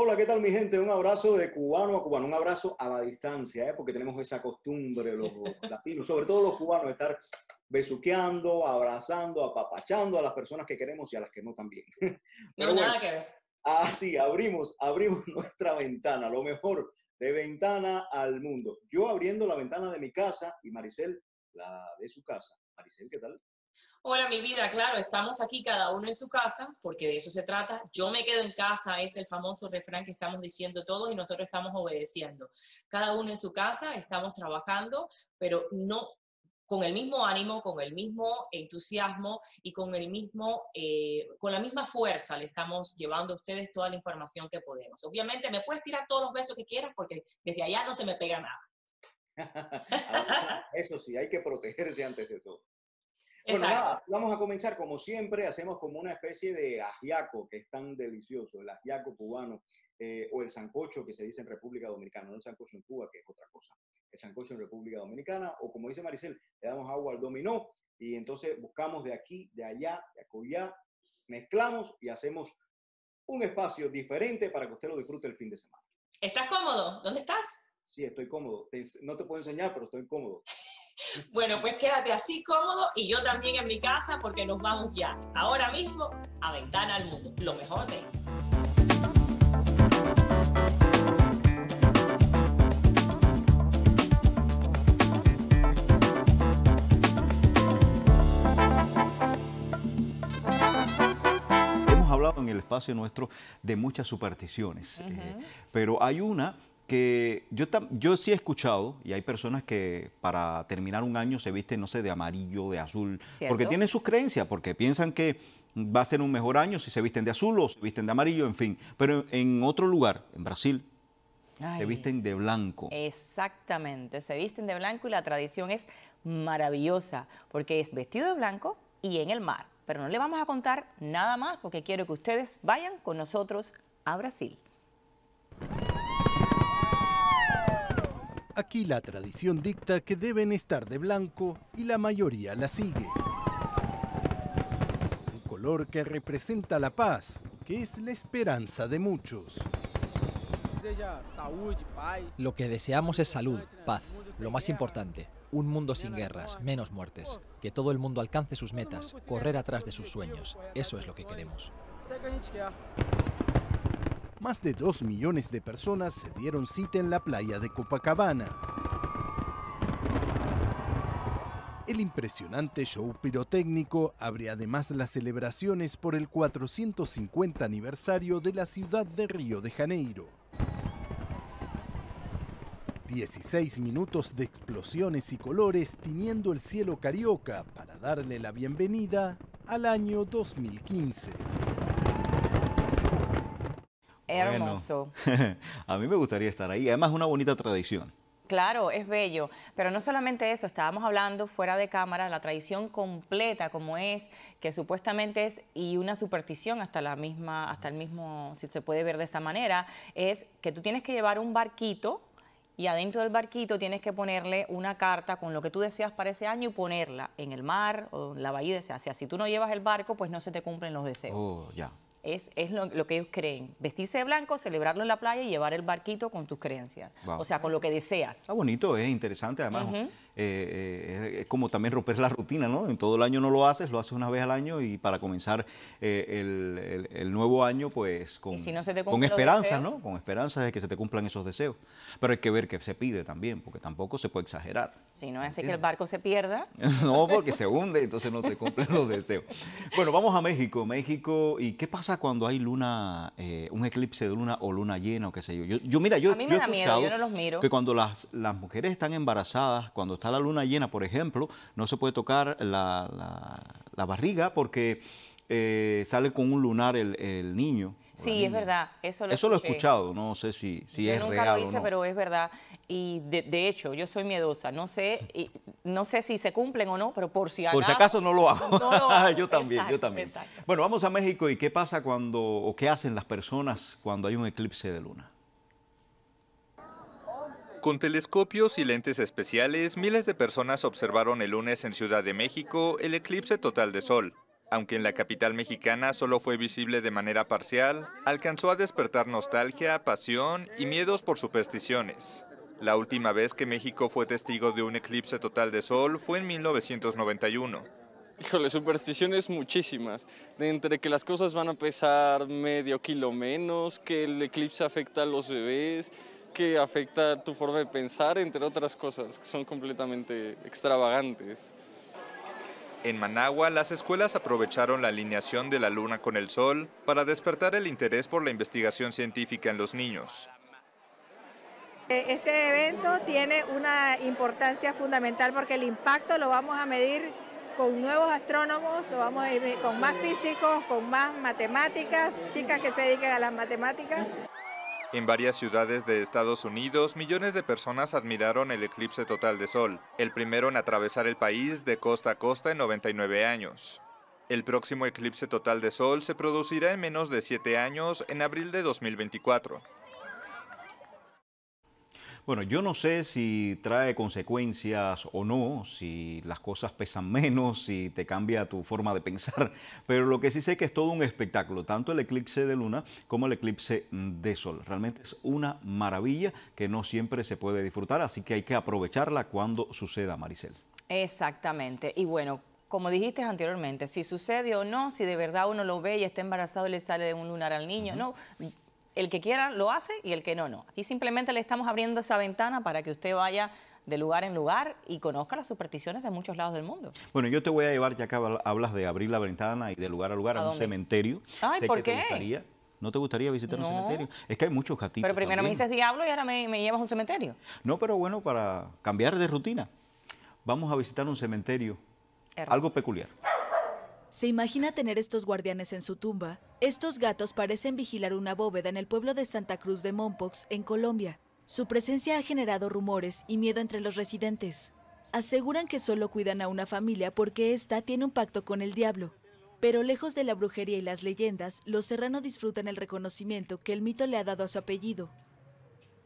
Hola, ¿qué tal mi gente? Un abrazo de cubano a cubano, un abrazo a la distancia, ¿eh? porque tenemos esa costumbre los latinos, sobre todo los cubanos, de estar besuqueando, abrazando, apapachando a las personas que queremos y a las que no también. no, nada que ver. Así, ah, abrimos, abrimos nuestra ventana, lo mejor de ventana al mundo. Yo abriendo la ventana de mi casa y Maricel la de su casa. Maricel, ¿qué tal? Hola, mi vida, claro, estamos aquí cada uno en su casa, porque de eso se trata. Yo me quedo en casa, es el famoso refrán que estamos diciendo todos y nosotros estamos obedeciendo. Cada uno en su casa, estamos trabajando, pero no con el mismo ánimo, con el mismo entusiasmo y con, el mismo, eh, con la misma fuerza le estamos llevando a ustedes toda la información que podemos. Obviamente me puedes tirar todos los besos que quieras porque desde allá no se me pega nada. eso sí, hay que protegerse antes de todo. Bueno, vamos a comenzar como siempre, hacemos como una especie de ajiaco, que es tan delicioso, el ajiaco cubano, eh, o el sancocho que se dice en República Dominicana, no el sancocho en Cuba, que es otra cosa el sancocho en República Dominicana, o como dice Maricel, le damos agua al dominó y entonces buscamos de aquí, de allá, de acullá, mezclamos y hacemos un espacio diferente para que usted lo disfrute el fin de semana. ¿Estás cómodo? ¿Dónde estás? Sí, estoy cómodo. No te puedo enseñar, pero estoy cómodo. Bueno, pues quédate así cómodo y yo también en mi casa porque nos vamos ya, ahora mismo, a Ventana al Mundo. Lo mejor de el espacio nuestro de muchas supersticiones. Eh, pero hay una que yo, yo sí he escuchado, y hay personas que para terminar un año se visten, no sé, de amarillo, de azul, porque tienen sus creencias, porque piensan que va a ser un mejor año si se visten de azul o se visten de amarillo, en fin. Pero en otro lugar, en Brasil, se visten de blanco. Exactamente, se visten de blanco y la tradición es maravillosa, porque es vestido de blanco y en el mar pero no le vamos a contar nada más porque quiero que ustedes vayan con nosotros a Brasil. Aquí la tradición dicta que deben estar de blanco y la mayoría la sigue. Un color que representa la paz, que es la esperanza de muchos. Lo que deseamos es salud, paz, lo más importante un mundo sin guerras, menos muertes, que todo el mundo alcance sus metas, correr atrás de sus sueños. Eso es lo que queremos. Más de dos millones de personas se dieron cita en la playa de Copacabana. El impresionante show pirotécnico abre además las celebraciones por el 450 aniversario de la ciudad de Río de Janeiro. 16 minutos de explosiones y colores tiñendo el cielo carioca para darle la bienvenida al año 2015. Hermoso. a mí me gustaría estar ahí. Además, una bonita tradición. Claro, es bello, pero no solamente eso, estábamos hablando fuera de cámara, la tradición completa como es, que supuestamente es, y una superstición hasta la misma, hasta el mismo, si se puede ver de esa manera, es que tú tienes que llevar un barquito y adentro del barquito tienes que ponerle una carta con lo que tú deseas para ese año y ponerla en el mar o en la bahía O Sea. Si tú no llevas el barco, pues no se te cumplen los deseos. Oh, ya. Es, lo, que ellos creen. Vestirse de blanco, celebrarlo en la playa y llevar el barquito con tus creencias. O sea, con lo que deseas. Está bonito, es ¿eh? interesante además. Eh, eh, es como también romper la rutina, ¿no? En todo el año no lo haces, lo haces una vez al año y para comenzar eh, el, nuevo año, pues con, no con esperanza ¿no? Con de que se te cumplan esos deseos. Pero hay que ver qué se pide también, porque tampoco se puede exagerar. Si no hace que el barco se pierda. no, porque se hunde, entonces no te cumplen los deseos. Bueno, vamos a México. México, ¿y qué pasa cuando hay luna, un eclipse de luna o luna llena o qué sé yo? Yo, mira, yo, a mí me da miedo, yo no los miro. que cuando las, las mujeres están embarazadas, cuando están la luna llena, por ejemplo, no se puede tocar la, barriga porque eh, sale con un lunar el, niño. Sí, es verdad. Eso lo, he escuchado, no sé si, si es real. Yo nunca lo hice, pero es verdad. Y de, hecho, yo soy miedosa. No sé, no sé si se cumplen o no, pero por si acaso. no lo hago. yo también, yo también. Bueno, vamos a México y qué pasa cuando, o qué hacen las personas cuando hay un eclipse de luna. Con telescopios y lentes especiales, miles de personas observaron el lunes en Ciudad de México el eclipse total de sol. Aunque en la capital mexicana solo fue visible de manera parcial, alcanzó a despertar nostalgia, pasión y miedos por supersticiones. La última vez que México fue testigo de un eclipse total de sol fue en 1991. Híjole, supersticiones muchísimas. De entre que las cosas van a pesar medio kilo menos, que el eclipse afecta a los bebés, que afecta tu forma de pensar, entre otras cosas, que son completamente extravagantes. En Managua, las escuelas aprovecharon la alineación de la luna con el sol para despertar el interés por la investigación científica en los niños. Eh, este evento tiene una importancia fundamental porque el impacto lo vamos a medir con nuevos astrónomos, lo vamos a medir con más físicos, con más matemáticas, chicas que se dediquen a las matemáticas. En varias ciudades de Estados Unidos, millones de personas admiraron el eclipse total de sol, el primero en atravesar el país de costa a costa en 99 años. El próximo eclipse total de sol se producirá en menos de 7 años, en abril de 2024. Bueno, yo no sé si trae consecuencias o no, si las cosas pesan menos, si te cambia tu forma de pensar, pero lo que sí sé que es todo un espectáculo, tanto el eclipse de luna como el eclipse mm, de sol. Realmente es una maravilla que no siempre se puede disfrutar, así que hay que aprovecharla cuando suceda, Maricel. Exactamente, y bueno, como dijiste anteriormente, si sucede o no, si de verdad uno lo ve y está embarazado y le sale de un lunar al niño, no el que quiera lo hace y el que no, no. Aquí simplemente le estamos abriendo esa ventana para que usted vaya de lugar en lugar y conozca las supersticiones de muchos lados del mundo. Bueno, yo te voy a llevar, ya que hablas de abrir la ventana y de lugar a lugar a, un cementerio. Ay, Te gustaría. ¿No te gustaría visitar un cementerio? Es que hay muchos gatitos. Pero primero me dices diablo y ahora me, llevas a un cementerio. No, pero bueno, para cambiar de rutina, vamos a visitar un cementerio. Algo peculiar. Se imagina tener estos guardianes en su tumba. Estos gatos parecen vigilar una bóveda en el pueblo de Santa Cruz de Mompox, en Colombia. Su presencia ha generado rumores y miedo entre los residentes. Aseguran que solo cuidan a una familia porque esta tiene un pacto con el diablo. Pero lejos de la brujería y las leyendas, los serranos disfrutan el reconocimiento que el mito le ha dado a su apellido.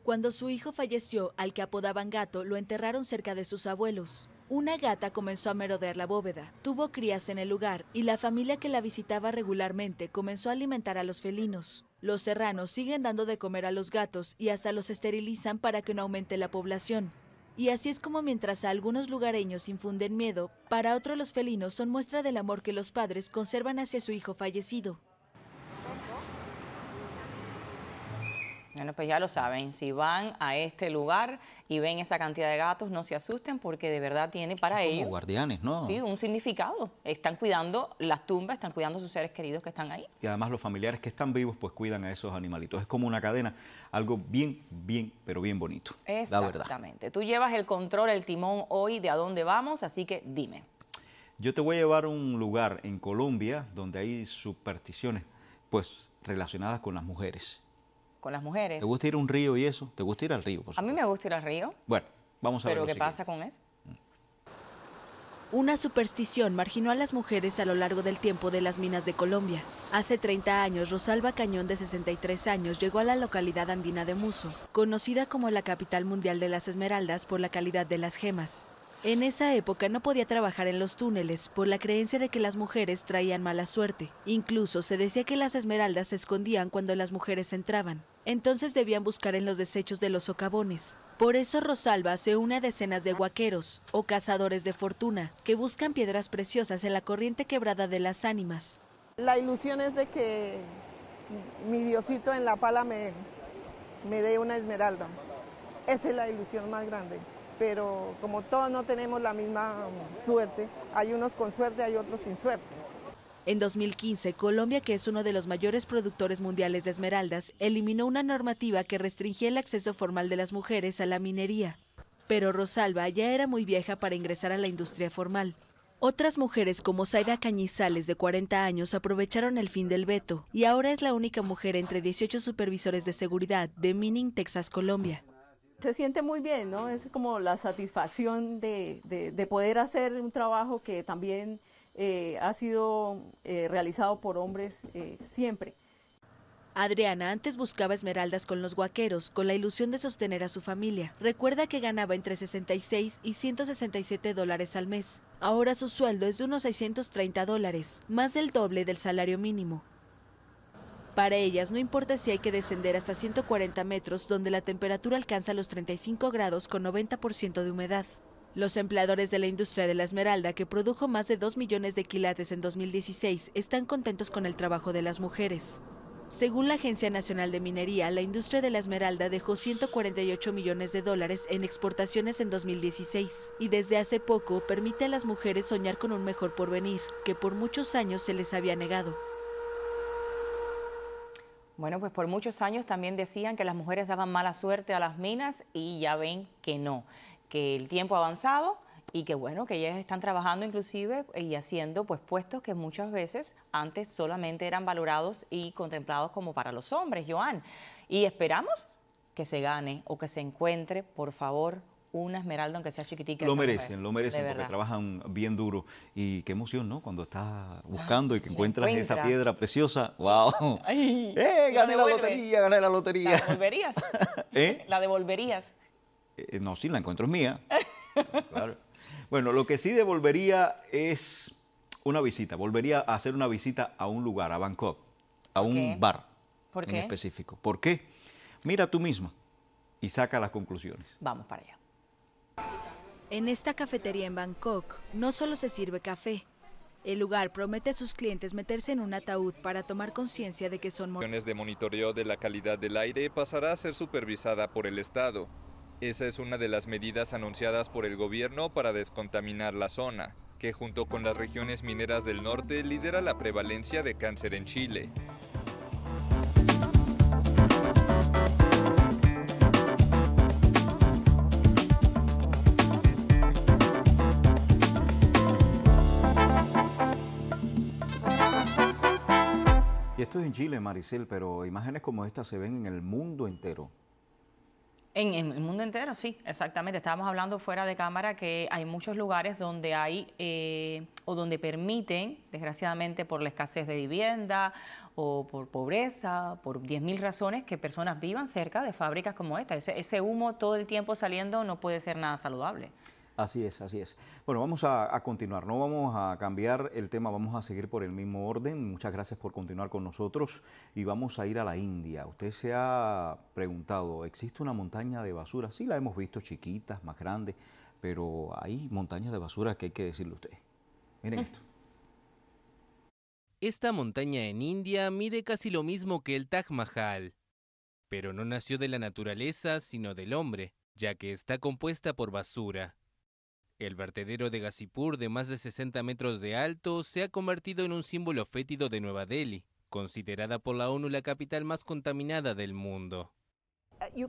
Cuando su hijo falleció, al que apodaban gato, lo enterraron cerca de sus abuelos. Una gata comenzó a merodear la bóveda, tuvo crías en el lugar y la familia que la visitaba regularmente comenzó a alimentar a los felinos. Los serranos siguen dando de comer a los gatos y hasta los esterilizan para que no aumente la población. Y así es como mientras a algunos lugareños infunden miedo, para otros los felinos son muestra del amor que los padres conservan hacia su hijo fallecido. Bueno, pues ya lo saben, si van a este lugar y ven esa cantidad de gatos, no se asusten porque de verdad tiene para Son ellos... Como guardianes, ¿no? Sí, un significado. Están cuidando las tumbas, están cuidando a sus seres queridos que están ahí. Y además los familiares que están vivos pues cuidan a esos animalitos. Es como una cadena, algo bien, bien, pero bien bonito. Exactamente. Tú llevas el control, el timón hoy de a dónde vamos, así que dime. Yo te voy a llevar a un lugar en Colombia donde hay supersticiones pues relacionadas con las mujeres las mujeres. ¿Te gusta ir a un río y eso? ¿Te gusta ir al río? a mí me gusta ir al río. Bueno, vamos a ver. Pero ¿qué pasa con eso? Mm. Una superstición marginó a las mujeres a lo largo del tiempo de las minas de Colombia. Hace 30 años, Rosalba Cañón, de 63 años, llegó a la localidad andina de Muso, conocida como la capital mundial de las esmeraldas por la calidad de las gemas. En esa época no podía trabajar en los túneles por la creencia de que las mujeres traían mala suerte. Incluso se decía que las esmeraldas se escondían cuando las mujeres entraban. Entonces debían buscar en los desechos de los socavones. Por eso Rosalba se une a decenas de guaqueros o cazadores de fortuna que buscan piedras preciosas en la corriente quebrada de las ánimas. La ilusión es de que mi Diosito en la pala me, me dé una esmeralda. Esa es la ilusión más grande pero como todos no tenemos la misma suerte, hay unos con suerte, hay otros sin suerte. En 2015, Colombia, que es uno de los mayores productores mundiales de esmeraldas, eliminó una normativa que restringía el acceso formal de las mujeres a la minería. Pero Rosalba ya era muy vieja para ingresar a la industria formal. Otras mujeres como Zaida Cañizales, de 40 años, aprovecharon el fin del veto y ahora es la única mujer entre 18 supervisores de seguridad de Mining, Texas, Colombia se siente muy bien, ¿no? Es como la satisfacción de, poder hacer un trabajo que también eh, ha sido eh, realizado por hombres eh, siempre. Adriana antes buscaba esmeraldas con los guaqueros, con la ilusión de sostener a su familia. Recuerda que ganaba entre 66 y 167 dólares al mes. Ahora su sueldo es de unos 630 dólares, más del doble del salario mínimo. Para ellas, no importa si hay que descender hasta 140 metros, donde la temperatura alcanza los 35 grados con 90% de humedad. Los empleadores de la industria de la esmeralda, que produjo más de 2 millones de quilates en 2016, están contentos con el trabajo de las mujeres. Según la Agencia Nacional de Minería, la industria de la esmeralda dejó 148 millones de dólares en exportaciones en 2016 y desde hace poco permite a las mujeres soñar con un mejor porvenir, que por muchos años se les había negado. Bueno, pues por muchos años también decían que las mujeres daban mala suerte a las minas y ya ven que no, que el tiempo ha avanzado y que bueno, que ellas están trabajando inclusive y haciendo pues puestos que muchas veces antes solamente eran valorados y contemplados como para los hombres, Joan. Y esperamos que se gane o que se encuentre, por favor, una esmeralda, aunque sea chiquitica. Lo merecen, lo merecen, porque trabajan bien duro. Y qué emoción, ¿no? Cuando estás buscando y que ah, encuentras esa piedra preciosa. ¡Wow! ¡Eh! Gané la, lotería, gané la lotería. ¿La devolverías? ¿Eh? ¿La devolverías? Eh, eh, no, sí, la encuentro es mía. claro. Bueno, lo que sí devolvería es una visita. Volvería a hacer una visita a un lugar, a Bangkok, a un bar ¿Por qué? en específico. ¿Por qué? Mira tú misma y saca las conclusiones. Vamos para allá. En esta cafetería en Bangkok no solo se sirve café. El lugar promete a sus clientes meterse en un ataúd para tomar conciencia de que son... de monitoreo de la calidad del aire pasará a ser supervisada por el Estado. Esa es una de las medidas anunciadas por el gobierno para descontaminar la zona, que junto con las regiones mineras del norte lidera la prevalencia de cáncer en Chile. esto es en Chile, Marisel pero imágenes como esta se ven en el mundo entero. En, el mundo entero, sí, exactamente. Estábamos hablando fuera de cámara que hay muchos lugares donde hay eh, o donde permiten, desgraciadamente por la escasez de vivienda o por pobreza, por 10.000 razones, que personas vivan cerca de fábricas como esta. ese humo todo el tiempo saliendo no puede ser nada saludable. Así es, así es. Bueno, vamos a, continuar, no vamos a cambiar el tema, vamos a seguir por el mismo orden. Muchas gracias por continuar con nosotros y vamos a ir a la India. Usted se ha preguntado, ¿existe una montaña de basura? Sí, la hemos visto chiquitas, más grandes, pero hay montañas de basura que hay que decirle a usted. Miren eh. esto. Esta montaña en India mide casi lo mismo que el Taj Mahal, pero no nació de la naturaleza, sino del hombre, ya que está compuesta por basura. El vertedero de Ghazipur, de más de 60 metros de alto, se ha convertido en un símbolo fétido de Nueva Delhi, considerada por la ONU la capital más contaminada del mundo. Uh,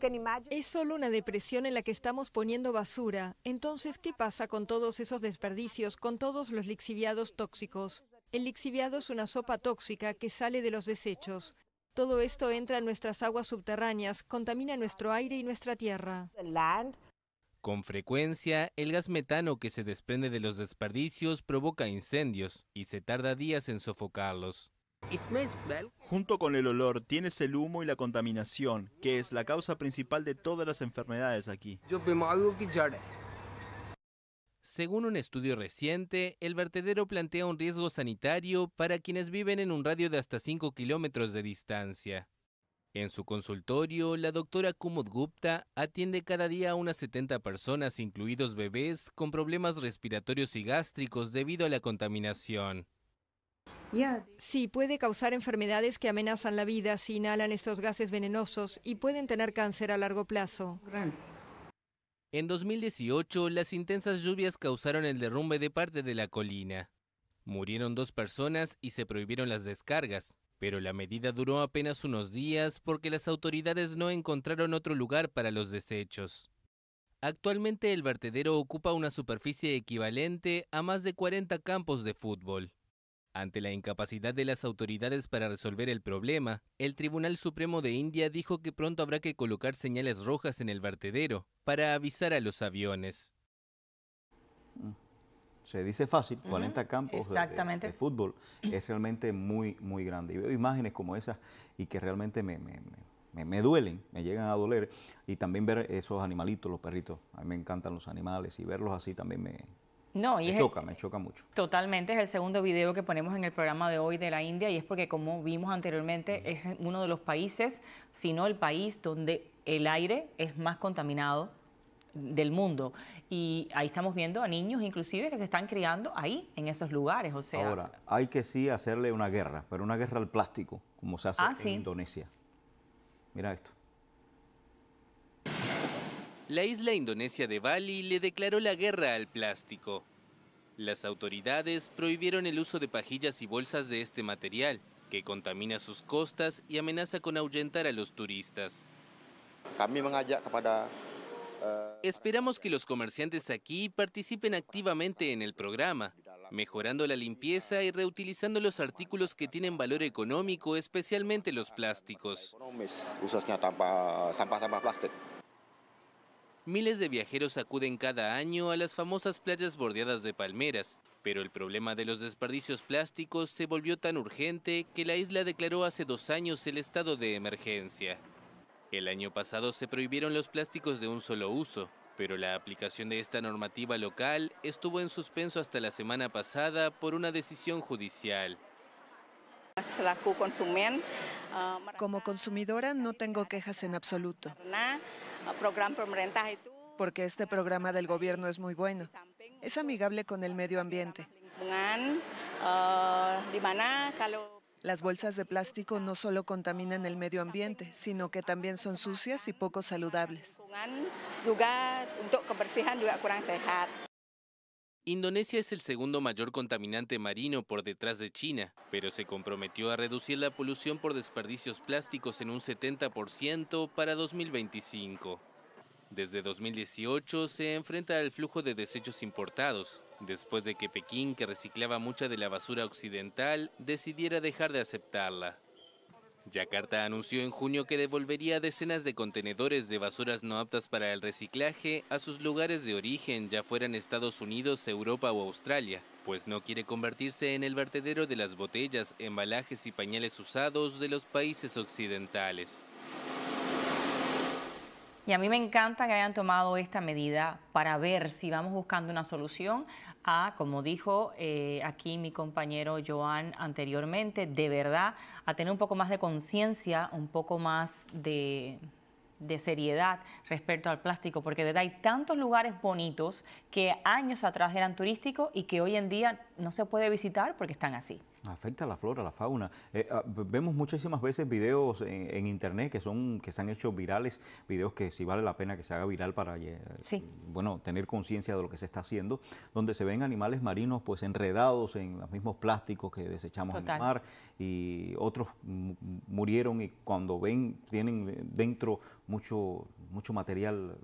es solo una depresión en la que estamos poniendo basura. Entonces, ¿qué pasa con todos esos desperdicios, con todos los lixiviados tóxicos? El lixiviado es una sopa tóxica que sale de los desechos. Todo esto entra en nuestras aguas subterráneas, contamina nuestro aire y nuestra tierra. Con frecuencia, el gas metano que se desprende de los desperdicios provoca incendios y se tarda días en sofocarlos. Junto con el olor tienes el humo y la contaminación, que es la causa principal de todas las enfermedades aquí. Según un estudio reciente, el vertedero plantea un riesgo sanitario para quienes viven en un radio de hasta 5 kilómetros de distancia. En su consultorio, la doctora Kumud Gupta atiende cada día a unas 70 personas, incluidos bebés, con problemas respiratorios y gástricos debido a la contaminación. Sí, puede causar enfermedades que amenazan la vida si inhalan estos gases venenosos y pueden tener cáncer a largo plazo. En 2018, las intensas lluvias causaron el derrumbe de parte de la colina. Murieron dos personas y se prohibieron las descargas. Pero la medida duró apenas unos días porque las autoridades no encontraron otro lugar para los desechos. Actualmente el vertedero ocupa una superficie equivalente a más de 40 campos de fútbol. Ante la incapacidad de las autoridades para resolver el problema, el Tribunal Supremo de India dijo que pronto habrá que colocar señales rojas en el vertedero para avisar a los aviones se dice fácil, 40 campos de, fútbol, es realmente muy, muy grande. Y veo imágenes como esas y que realmente me, duelen, me llegan a doler. Y también ver esos animalitos, los perritos, a mí me encantan los animales y verlos así también me... No, y choca, me choca mucho. Totalmente, es el segundo video que ponemos en el programa de hoy de la India y es porque como vimos anteriormente, es uno de los países, si no el país, donde el aire es más contaminado del mundo. Y ahí estamos viendo a niños inclusive que se están criando ahí, en esos lugares. O sea, Ahora, hay que sí hacerle una guerra, pero una guerra al plástico, como se hace ah, en Indonesia. Mira esto. La isla indonesia de Bali le declaró la guerra al plástico. Las autoridades prohibieron el uso de pajillas y bolsas de este material, que contamina sus costas y amenaza con ahuyentar a los turistas. Kami mengajak kepada Esperamos que los comerciantes aquí participen activamente en el programa, mejorando la limpieza y reutilizando los artículos que tienen valor económico, especialmente los plásticos. Miles de viajeros acuden cada año a las famosas playas bordeadas de palmeras, pero el problema de los desperdicios plásticos se volvió tan urgente que la isla declaró hace dos años el estado de emergencia. El año pasado se prohibieron los plásticos de un solo uso, pero la aplicación de esta normativa local estuvo en suspenso hasta la semana pasada por una decisión judicial. Como consumidora no tengo quejas en absoluto, porque este programa del gobierno es muy bueno. Es amigable con el medio ambiente. Las bolsas de plástico no solo contaminan el medio ambiente, sino que también son sucias y poco saludables. Indonesia es el segundo mayor contaminante marino por detrás de China, pero se comprometió a reducir la polución por desperdicios plásticos en un 70% para 2025. Desde 2018 se enfrenta al flujo de desechos importados, después de que Pekín, que reciclaba mucha de la basura occidental, decidiera dejar de aceptarla. Yakarta anunció en junio que devolvería decenas de contenedores de basuras no aptas para el reciclaje a sus lugares de origen, ya fueran Estados Unidos, Europa o Australia, pues no quiere convertirse en el vertedero de las botellas, embalajes y pañales usados de los países occidentales. Y a mí me encanta que hayan tomado esta medida para ver si vamos buscando una solución a, como dijo eh, aquí mi compañero Joan anteriormente, de verdad, a tener un poco más de conciencia, un poco más de, de seriedad respecto al plástico, porque de verdad hay tantos lugares bonitos que años atrás eran turísticos y que hoy en día no se puede visitar porque están así. Afecta a la flora, a la fauna. Eh, ah, vemos muchísimas veces videos en, internet que son que se han hecho virales, videos que si vale la pena que se haga viral para eh, bueno tener conciencia de lo que se está haciendo, donde se ven animales marinos pues enredados en los mismos plásticos que desechamos en el mar y otros murieron y cuando ven tienen eh, dentro mucho mucho material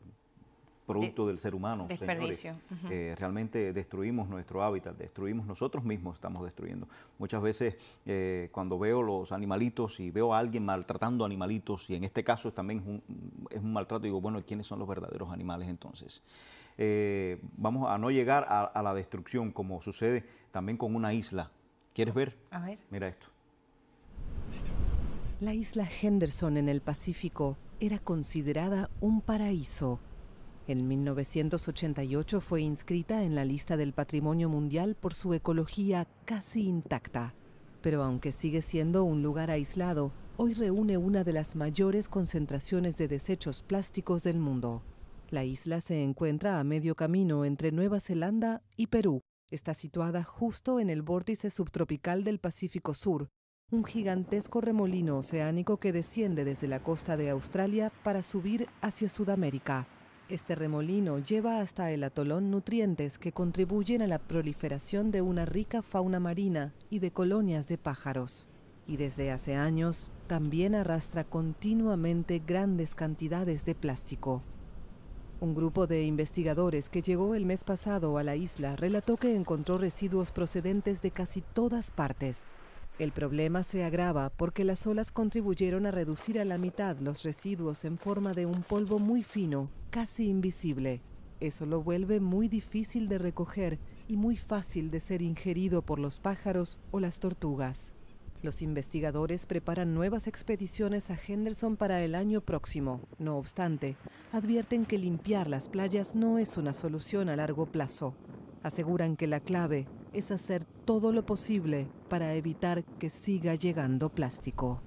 producto del ser humano. Desperdicio. Eh, realmente destruimos nuestro hábitat, destruimos nosotros mismos, estamos destruyendo. Muchas veces eh, cuando veo los animalitos y veo a alguien maltratando animalitos, y en este caso también es un, maltrato, digo, bueno, ¿quiénes son los verdaderos animales entonces? Eh, vamos a no llegar a la destrucción como sucede también con una isla. ¿Quieres ver? A ver. Mira esto. La isla Henderson en el Pacífico era considerada un paraíso en 1988 fue inscrita en la lista del Patrimonio Mundial por su ecología casi intacta. Pero aunque sigue siendo un lugar aislado, hoy reúne una de las mayores concentraciones de desechos plásticos del mundo. La isla se encuentra a medio camino entre Nueva Zelanda y Perú. Está situada justo en el vórtice subtropical del Pacífico Sur, un gigantesco remolino oceánico que desciende desde la costa de Australia para subir hacia Sudamérica. Este remolino lleva hasta el atolón nutrientes que contribuyen a la proliferación de una rica fauna marina y de colonias de pájaros. Y desde hace años también arrastra continuamente grandes cantidades de plástico. Un grupo de investigadores que llegó el mes pasado a la isla relató que encontró residuos procedentes de casi todas partes. El problema se agrava porque las olas contribuyeron a reducir a la mitad los residuos en forma de un polvo muy fino, casi invisible. Eso lo vuelve muy difícil de recoger y muy fácil de ser ingerido por los pájaros o las tortugas. Los investigadores preparan nuevas expediciones a Henderson para el año próximo. No obstante, advierten que limpiar las playas no es una solución a largo plazo. Aseguran que la clave es hacer todo lo posible para evitar que siga llegando plástico.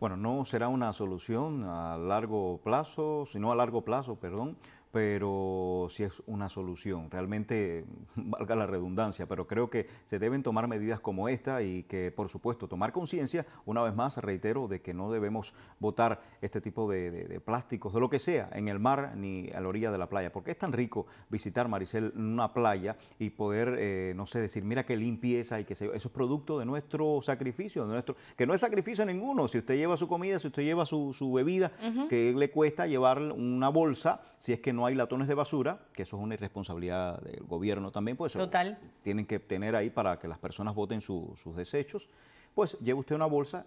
Bueno, no será una solución a largo plazo, sino a largo plazo, perdón, pero si es una solución. Realmente, valga la redundancia, pero creo que se deben tomar medidas como esta y que, por supuesto, tomar conciencia, una vez más, reitero, de que no debemos botar este tipo de, plásticos, de lo que sea, en el mar ni a la orilla de la playa, porque es tan rico visitar, Maricel, una playa y poder, eh, no sé, decir, mira qué limpieza y que se, eso es producto de nuestro sacrificio, de nuestro, que no es sacrificio ninguno, si usted lleva su comida, si usted lleva su, bebida, que le cuesta llevar una bolsa, si es que no hay latones de basura, que eso es una irresponsabilidad del gobierno también, pues eso Total. tienen que tener ahí para que las personas voten sus desechos, pues lleve usted una bolsa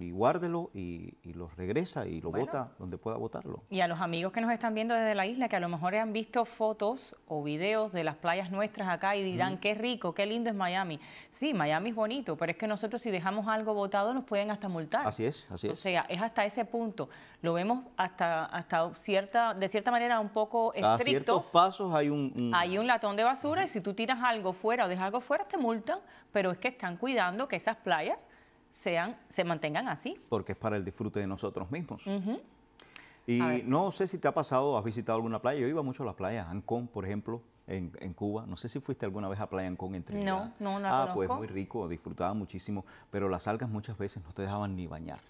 y guárdelo y, y los regresa y lo vota bota donde pueda votarlo Y a los amigos que nos están viendo desde la isla, que a lo mejor han visto fotos o videos de las playas nuestras acá y dirán, qué rico, qué lindo es Miami. Sí, Miami es bonito, pero es que nosotros si dejamos algo botado nos pueden hasta multar. Así es, así es. O sea, es hasta ese punto. Lo vemos hasta, hasta cierta, de cierta manera un poco estricto. A ciertos pasos hay un... Hay un latón de basura y si tú tiras algo fuera o dejas algo fuera te multan, pero es que están cuidando que esas playas sean, se mantengan así. Porque es para el disfrute de nosotros mismos. Y no sé si te ha pasado, has visitado alguna playa. Yo iba mucho a las playas, Ancón, por ejemplo, en, Cuba. No sé si fuiste alguna vez a Playa Ancón en Trinidad. No, no, no. Ah, pues muy rico, disfrutaba muchísimo, pero las algas muchas veces no te dejaban ni bañar.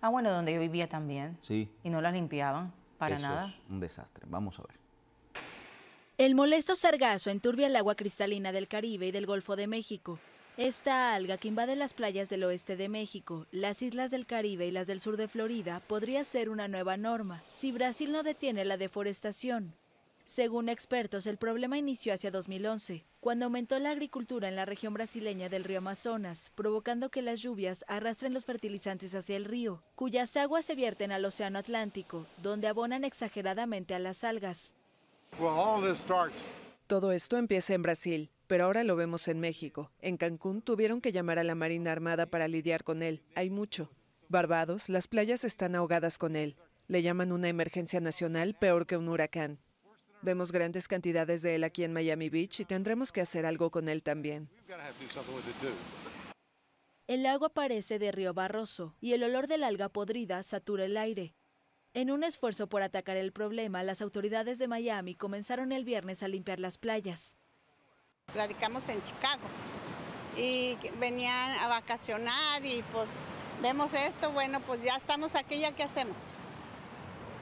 Ah, bueno, donde yo vivía también. Sí. Y no las limpiaban para nada. Es un desastre. Vamos a ver. El molesto sargazo enturbia el agua cristalina del Caribe y del Golfo de México. Esta alga que invade las playas del oeste de México, las islas del Caribe y las del sur de Florida podría ser una nueva norma si Brasil no detiene la deforestación. Según expertos, el problema inició hacia 2011, cuando aumentó la agricultura en la región brasileña del río Amazonas, provocando que las lluvias arrastren los fertilizantes hacia el río, cuyas aguas se vierten al Océano Atlántico, donde abonan exageradamente a las algas. Todo esto empieza en Brasil, pero ahora lo vemos en México. En Cancún tuvieron que llamar a la Marina Armada para lidiar con él. Hay mucho. Barbados, las playas están ahogadas con él. Le llaman una emergencia nacional peor que un huracán. Vemos grandes cantidades de él aquí en Miami Beach y tendremos que hacer algo con él también. El agua parece de río barroso y el olor del alga podrida satura el aire. En un esfuerzo por atacar el problema, las autoridades de Miami comenzaron el viernes a limpiar las playas. Radicamos en Chicago y venían a vacacionar y pues vemos esto, bueno, pues ya estamos aquí, ya qué hacemos,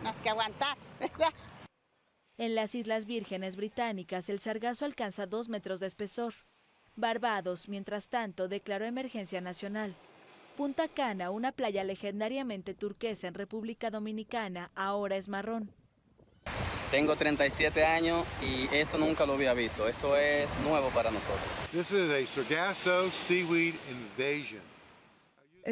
más que aguantar, ¿verdad? En las Islas Vírgenes Británicas el sargazo alcanza dos metros de espesor. Barbados, mientras tanto, declaró emergencia nacional. Punta Cana, una playa legendariamente turquesa en República Dominicana, ahora es marrón. Tengo 37 años y esto nunca lo había visto. Esto es nuevo para nosotros.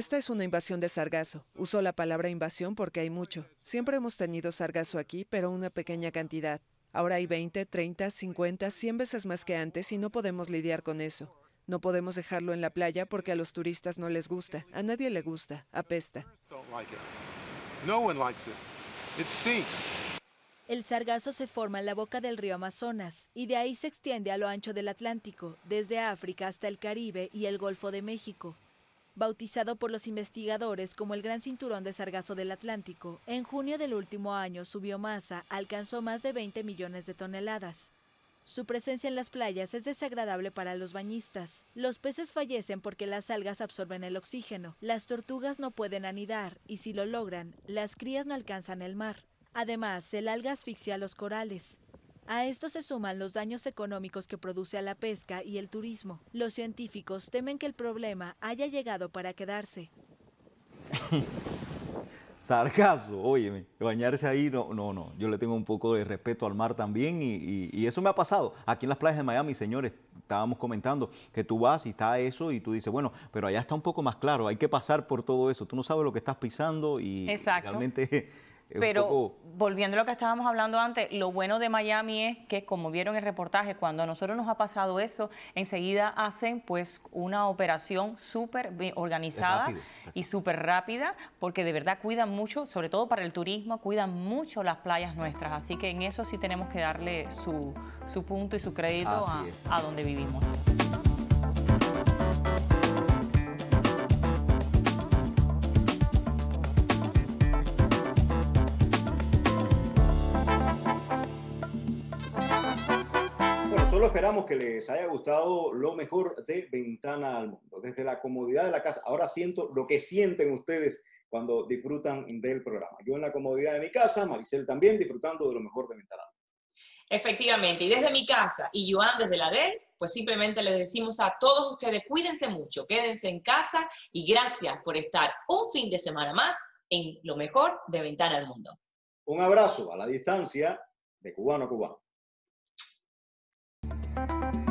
Esta es una invasión de sargazo. Uso la palabra invasión porque hay mucho. Siempre hemos tenido sargazo aquí, pero una pequeña cantidad. Ahora hay 20, 30, 50, 100 veces más que antes y no podemos lidiar con eso. No podemos dejarlo en la playa porque a los turistas no les gusta, a nadie le gusta, apesta. El sargazo se forma en la boca del río Amazonas y de ahí se extiende a lo ancho del Atlántico, desde África hasta el Caribe y el Golfo de México. Bautizado por los investigadores como el Gran Cinturón de Sargazo del Atlántico, en junio del último año su biomasa alcanzó más de 20 millones de toneladas. Su presencia en las playas es desagradable para los bañistas. Los peces fallecen porque las algas absorben el oxígeno, las tortugas no pueden anidar y si lo logran, las crías no alcanzan el mar. Además, el alga asfixia los corales. A esto se suman los daños económicos que produce a la pesca y el turismo. Los científicos temen que el problema haya llegado para quedarse. Sarcaso, óyeme, bañarse ahí, no, no, no. Yo le tengo un poco de respeto al mar también y, eso me ha pasado. Aquí en las playas de Miami, señores, estábamos comentando que tú vas y está eso y tú dices, bueno, pero allá está un poco más claro, hay que pasar por todo eso. Tú no sabes lo que estás pisando y realmente pero volviendo a lo que estábamos hablando antes, lo bueno de Miami es que, como vieron el reportaje, cuando a nosotros nos ha pasado eso, enseguida hacen pues una operación súper organizada y súper rápida, porque de verdad cuidan mucho, sobre todo para el turismo, cuidan mucho las playas nuestras. Así que en eso sí tenemos que darle su, punto y su crédito a, a donde vivimos. esperamos que les haya gustado lo mejor de Ventana al Mundo, desde la comodidad de la casa. Ahora siento lo que sienten ustedes cuando disfrutan del programa. Yo en la comodidad de mi casa, Maricel también disfrutando de lo mejor de Ventana al Mundo. Efectivamente, y desde mi casa y Joan desde la de pues simplemente les decimos a todos ustedes, cuídense mucho, quédense en casa y gracias por estar un fin de semana más en lo mejor de Ventana al Mundo. Un abrazo a la distancia de cubano a cubano. thank you